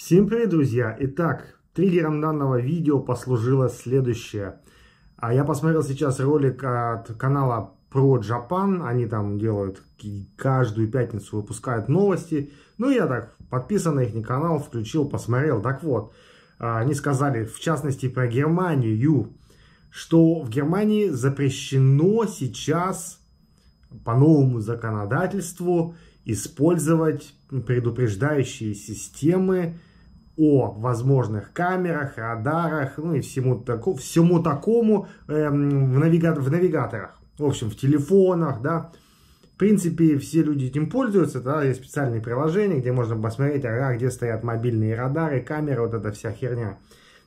Всем привет, друзья! Итак, триггером данного видео послужило следующее. А я посмотрел сейчас ролик от канала Pro Japan. Они там делают каждую пятницу выпускают новости. Ну, я так подписан на их канал, включил, посмотрел. Так вот, а, они сказали, в частности, про Германию, что в Германии запрещено сейчас по новому законодательству использовать предупреждающие системы о возможных камерах, радарах, ну и всему, таку, всему такому э, в, навига в навигаторах. В общем, в телефонах, да. В принципе, все люди этим пользуются, да, есть специальные приложения, где можно посмотреть, а где стоят мобильные радары, камеры, вот эта вся херня.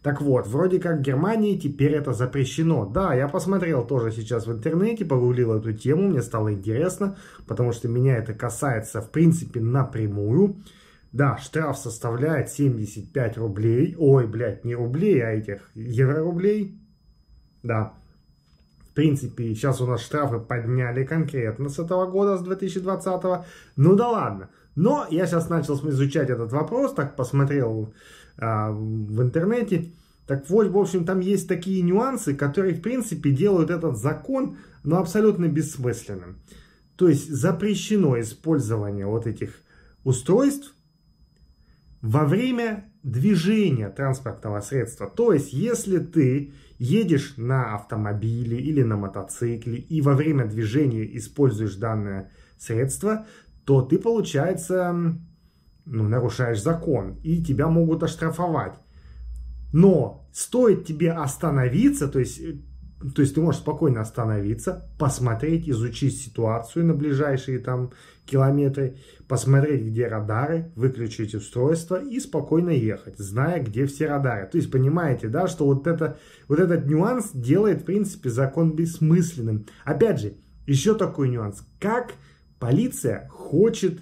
Так вот, вроде как в Германии теперь это запрещено. Да, я посмотрел тоже сейчас в интернете, погуглил эту тему, мне стало интересно, потому что меня это касается, в принципе, напрямую. Да, штраф составляет 75 рублей. Ой, блядь, не рублей, а этих евро-рублей. Да. В принципе, сейчас у нас штрафы подняли конкретно с этого года, с 2020. Ну да ладно. Но я сейчас начал изучать этот вопрос, так посмотрел а, в интернете. Так вот, в общем, там есть такие нюансы, которые, в принципе, делают этот закон, ну, абсолютно бессмысленным. То есть запрещено использование вот этих устройств во время движения транспортного средства. То есть, если ты едешь на автомобиле или на мотоцикле и во время движения используешь данное средство, то ты, получается, ну, нарушаешь закон, и тебя могут оштрафовать. Но стоит тебе остановиться, то есть, э, то есть ты можешь спокойно остановиться, посмотреть, изучить ситуацию на ближайшие там километры, посмотреть, где радары, выключить устройство и спокойно ехать, зная, где все радары. То есть понимаете, да, что вот, это, вот этот нюанс делает, в принципе, закон бессмысленным. Опять же, еще такой нюанс. Как полиция хочет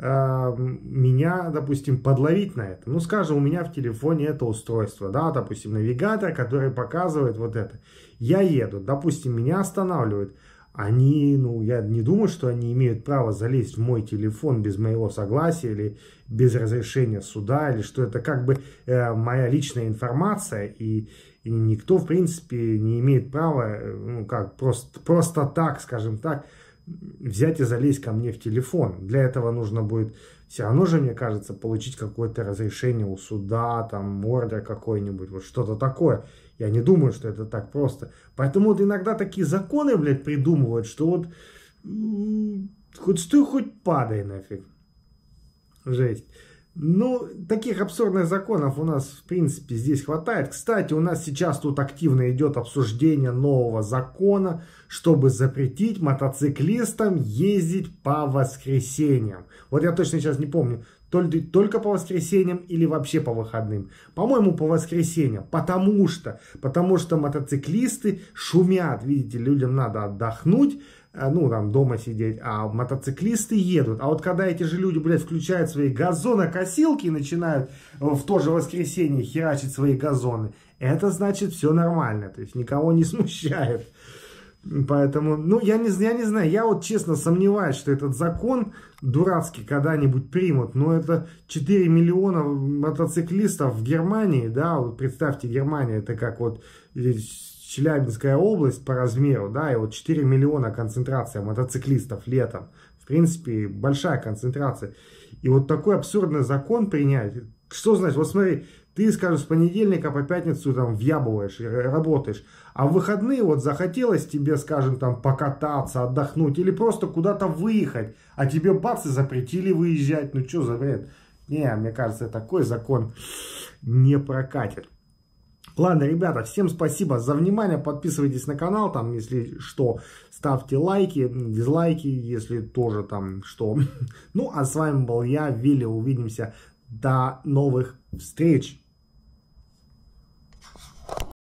Эм, меня, допустим, подловить на это. Ну, скажем, у меня в телефоне это устройство, да, допустим, навигатор, который показывает вот это. Я еду, допустим, меня останавливают. Они, ну, я не думаю, что они имеют право залезть в мой телефон без моего согласия или без разрешения суда, или что это как бы э, моя личная информация, и, и никто, в принципе, не имеет права, э, ну, как, просто, просто так, скажем так, взять и залезть ко мне в телефон. Для этого нужно будет все равно же, мне кажется, получить какое-то разрешение у суда, там, ордер какой-нибудь, вот что-то такое. Я не думаю, что это так просто. Поэтому вот иногда такие законы, блядь, придумывают, что вот хоть стой, хоть падай нафиг. Жесть. Ну, таких абсурдных законов у нас, в принципе, здесь хватает. Кстати, у нас сейчас тут активно идет обсуждение нового закона, чтобы запретить мотоциклистам ездить по воскресеньям. Вот я точно сейчас не помню, только по воскресеньям или вообще по выходным. По-моему, по воскресеньям. Потому что, потому что мотоциклисты шумят, видите, людям надо отдохнуть. Э, ну, там, дома сидеть, а мотоциклисты едут. А вот когда эти же люди, блядь, включают свои газонокосилки и начинают в то же воскресенье херачить свои газоны, это значит все нормально, то есть никого не смущает. Поэтому, ну, я не, я не знаю, я вот честно сомневаюсь, что этот закон дурацкий когда-нибудь примут, но это 4 миллиона мотоциклистов в Германии, да, вот представьте, Германия, это как вот э, Челябинская область по размеру, да, и вот 4 миллиона концентрация мотоциклистов летом. В принципе, большая концентрация. И вот такой абсурдный закон принять, что значит, вот смотри, ты, скажем, с понедельника по пятницу там въябываешь, работаешь, а в выходные вот захотелось тебе, скажем, там покататься, отдохнуть или просто куда-то выехать, а тебе бац и запретили выезжать, ну что за бред? Не, мне кажется, такой закон не прокатит. Ладно, ребята, всем спасибо за внимание. Подписывайтесь на канал, там, если что, ставьте лайки, дизлайки, если тоже там что. Ну, а с вами был я, Вилли. Увидимся. До новых встреч!